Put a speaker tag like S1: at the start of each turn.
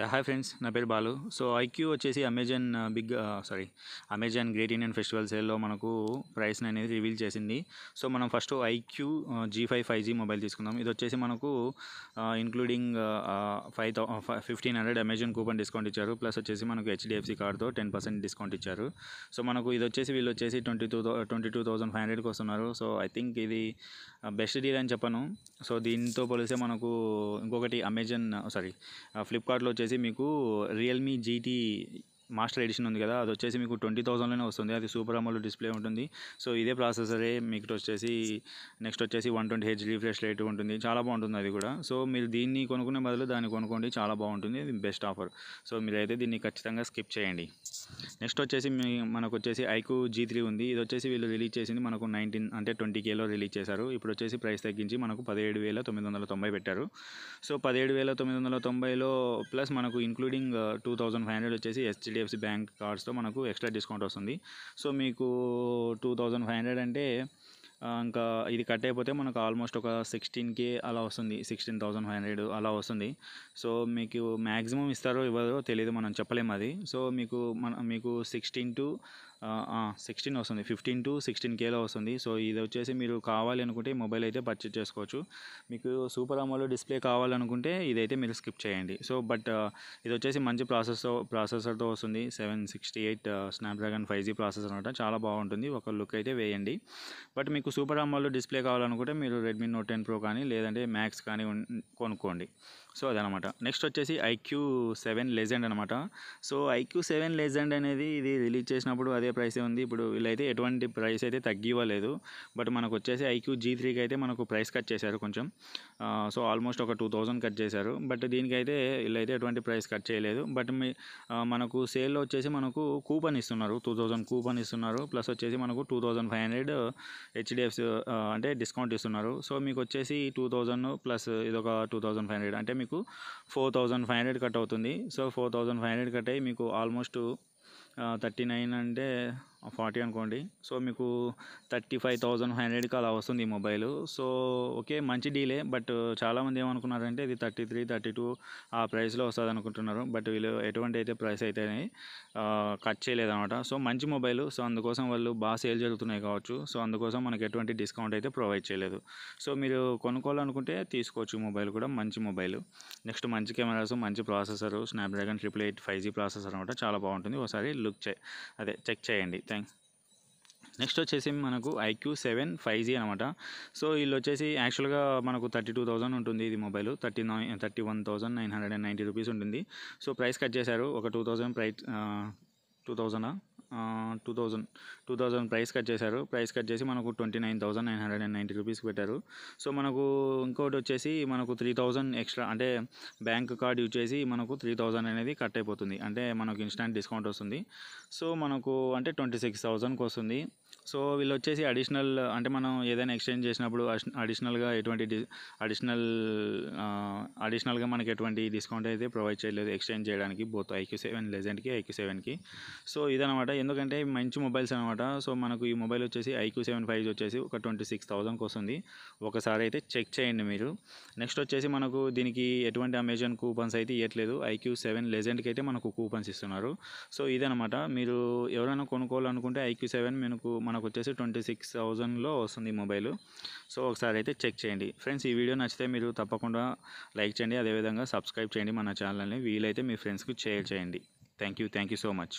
S1: yeah hi friends నా పేరు Balu so iQOO వచ్చేసి Amazon big sorry Amazon great Indian festival సేల్లో మనకు ప్రైస్ని అనేది రివీల్ చేసింది సో మనం first iQOO Z five five G mobile తీసుకుందాం ఇది వచ్చేసి మనకు including five thou fifteen hundred Amazon coupon discount ఇచ్చారు ప్లస్ వచ్చేసి మనకు హెచ్డిఎఫ్సి కార్డ్తో టెన్ పర్సెంట్ డిస్కౌంట్ ఇచ్చారు సో మనకు ఇది వచ్చేసి వీళ్ళు వచ్చేసి twenty two twenty two thousand five హండ్రెడ్కి వస్తున్నారు సో ఐ థింక్ ఇది బెస్ట్ uh, డీల్ అని చెప్పను సో దీంతో పోలిస్తే మనకు ఇంకొకటి అమెజాన్ సారీ ఫ్లిప్కార్ట్లో వచ్చేసి चाहिँ మీకు రియల్మీ జీటీ మాస్టర్ ఎడిషన్ ఉంది కదా అది వచ్చేసి మీకు ట్వంటీ థౌసండ్లోనే వస్తుంది అది సూపర్ అమోలో డిస్ప్లే ఉంటుంది సో ఇదే ప్రాసెసరే మీకు వచ్చేసి నెక్స్ట్ వచ్చేసి one twenty H refresh rate ఉంటుంది చాలా బాగుంటుంది అది కూడా సో మీరు దీన్ని కొనుక్కునే బదులు దాన్ని కొనుక్కోండి చాలా బాగుంటుంది ఇది బెస్ట్ ఆఫర్ సో మీరైతే దీన్ని ఖచ్చితంగా స్కిప్ చేయండి నెక్స్ట్ వచ్చేసి మనకు వచ్చేసి ఐకు జీ త్రీ ఉంది ఇది వచ్చేసి వీళ్ళు రిలీజ్ చేసింది మనకు నైన్టీన్ అంటే ట్వంటీ కేలో రిలీజ్ చేశారు ఇప్పుడు వచ్చేసి ప్రైస్ తగ్గించి మనకు పదిహేడు వేల తొమ్మిది వందల తొంభై పెట్టారు సో పదిహేడు వేల తొమ్మిది వందల తొంభైలో ప్లస్ మనకు including two thousand five hundred వచ్చేసి ఎస్టీడీ హెచ్డిఎఫ్సి బ్యాంక్ కార్డ్స్తో మనకు ఎక్స్ట్రా డిస్కౌంట్ వస్తుంది సో మీకు టూ థౌజండ్ ఫైవ్ హండ్రెడ్ అంటే ఇంకా ఇది కట్ అయిపోతే మనకు ఆల్మోస్ట్ ఒక సిక్స్టీన్ కే అలా వస్తుంది సిక్స్టీన్ థౌసండ్ ఫైవ్ హండ్రెడ్ అలా వస్తుంది సో మీకు మ్యాక్సిమం ఇస్తారో ఇవ్వరో తెలియదు మనం చెప్పలేము అది సో మీకు మన మీకు సిక్స్టీన్ టు సిక్స్టీన్ వస్తుంది ఫిఫ్టీన్ టు సిక్స్టీన్ కేలో వస్తుంది సో ఇది వచ్చేసి మీరు కావాలి అనుకుంటే మొబైల్ అయితే పర్చేజ్ చేసుకోవచ్చు మీకు సూపర్ అమౌల్ డిస్ప్లే కావాలనుకుంటే ఇదైతే మీరు స్కిప్ చేయండి సో బట్ ఇది వచ్చేసి మంచి ప్రాసెస్ ప్రాసెసర్తో వస్తుంది seven sixty eight Snapdragon five G processor అనమాట చాలా బాగుంటుంది ఒక లుక్ అయితే వేయండి బట్ మీకు సూపర్ అమౌల్ డిస్ప్లే కావాలనుకుంటే మీరు రెడ్మీ నోట్ టెన్ ప్రో కానీ లేదంటే మ్యాక్స్ కానీ కొనుక్కోండి సో అదనమాట నెక్స్ట్ వచ్చేసి ఐక్యూ సెవెన్ లెజెండ్ అనమాట సో ఐక్యూ సెవెన్ లెజెండ్ అనేది ఇది రిలీజ్ చేసినప్పుడు అదే అదే ప్రైసే ఉంది ఇప్పుడు వీళ్ళైతే ఎటువంటి ప్రైస్ అయితే తగ్గివ్వలేదు బట్ మనకు వచ్చేసి ఐక్యూ జీ త్రీకి అయితే మనకు ప్రైస్ కట్ చేశారు కొంచెం సో ఆల్మోస్ట్ ఒక టూ థౌజండ్ కట్ చేశారు బట్ దీనికైతే వీళ్ళైతే ఎటువంటి ప్రైస్ కట్ చేయలేదు బట్ మీ మనకు సేల్లో వచ్చేసి మనకు కూపన్ ఇస్తున్నారు టూ థౌజండ్ కూపన్ ఇస్తున్నారు ప్లస్ వచ్చేసి మనకు two thousand five hundred HDFC అంటే డిస్కౌంట్ ఇస్తున్నారు సో మీకు వచ్చేసి టూ థౌజండ్ ప్లస్ ఇదొక టూ థౌజండ్ ఫైవ్ హండ్రెడ్ అంటే మీకు four thousand five hundred cut అవుతుంది so four thousand five hundred cut అయ్యి మీకు ఆల్మోస్ట్ థర్టీ నైన్ అంటే ఫార్టీ అనుకోండి సో మీకు థర్టీ ఫైవ్ థౌజండ్ హండ్రెడ్కి అలా వస్తుంది ఈ మొబైల్ సో ఓకే మంచి డీలే బట్ చాలామంది ఏమనుకున్నారంటే ఇది థర్టీ త్రీ థర్టీ టూ ఆ ప్రైస్లో వస్తుంది అనుకుంటున్నారు బట్ వీళ్ళు ఎటువంటి అయితే ప్రైస్ అయితే కట్ అనమాట సో మంచి మొబైల్ సో అందుకోసం వాళ్ళు బాగా సేల్ జరుగుతున్నాయి కావచ్చు సో అందుకోసం మనకి ఎటువంటి డిస్కౌంట్ అయితే ప్రొవైడ్ చేయలేదు సో మీరు కొనుక్కోవాలనుకుంటే తీసుకోవచ్చు మొబైల్ కూడా మంచి మొబైల్ నెక్స్ట్ మంచి కెమెరాస్ మంచి processor Snapdragon triple eight five G processor అనమాట చాలా బాగుంటుంది ఒకసారి లుక్ చే అదే చెక్ చేయండి థ్యాంక్స్ నెక్స్ట్ వచ్చేసి మనకు ఐక్యూ సెవెన్ ఫైవ్ జీ అనమాట సో వీళ్ళు వచ్చేసి యాక్చువల్గా మనకు థర్టీ టూ థౌసండ్ ఉంటుంది ఇది mobile thirty nine thirty one thousand nine hundred and ninety rupees ఉంటుంది సో ప్రైస్ కట్ చేశారు ఒక టూ థౌసండ్ ప్రైస్ టూ థౌసండా two thousand two thousand price cut చేశారు ప్రైస్ కట్ చేసి మనకు twenty nine thousand nine hundred and ninety rupees పెట్టారు so మనకు ఇంకోటి వచ్చేసి మనకు త్రీ థౌజండ్ ఎక్స్ట్రా అంటే బ్యాంక్ కార్డ్ యూజ్ చేసి మనకు త్రీ థౌజండ్ అనేది కట్ అయిపోతుంది అంటే మనకు ఇన్స్టాంట్ డిస్కౌంట్ వస్తుంది సో మనకు అంటే ట్వంటీ సిక్స్ థౌజండ్కి వస్తుంది సో వీళ్ళు వచ్చేసి అడిషనల్ అంటే మనం ఏదైనా ఎక్స్చేంజ్ చేసినప్పుడు అడిషనల్గా ఎటువంటి అడిషనల్ అడిషనల్గా మనకి ఎటువంటి డిస్కౌంట్ అయితే ప్రొవైడ్ చేయలేదు ఎక్స్చేంజ్ చేయడానికి బోత్ ఐక్యూ సెవెన్ లెజెంట్కి ఐక్యూ సెవెన్కి సో ఇదనమాట ఎందుకంటే మంచి మొబైల్స్ అనమాట సో మనకు ఈ మొబైల్ వచ్చేసి ఐక్యూ సెవెన్ ఫైవ్ వచ్చేసి ఒక ట్వంటీ సిక్స్ థౌజండ్కి వస్తుంది ఒకసారి అయితే చెక్ చేయండి మీరు నెక్స్ట్ వచ్చేసి మనకు దీనికి ఎటువంటి అమెజాన్ కూపన్స్ అయితే ఇవ్వట్లేదు ఐక్యూ సెవెన్ లెజెండ్కి అయితే మనకు కూపన్స్ ఇస్తున్నారు సో ఇదనమాట మీరు ఎవరైనా కొనుక్కోవాలనుకుంటే ఐక్యూ సెవెన్ మీకు మనకు వచ్చేసి ట్వంటీ సిక్స్ థౌజండ్లో వస్తుంది మొబైల్ సో ఒకసారి అయితే చెక్ చేయండి ఫ్రెండ్స్ ఈ వీడియో నచ్చితే మీరు తప్పకుండా లైక్ చేయండి అదేవిధంగా సబ్స్క్రైబ్ చేయండి మన ఛానల్ని వీలైతే మీ ఫ్రెండ్స్కి షేర్ చేయండి thank you thank you so much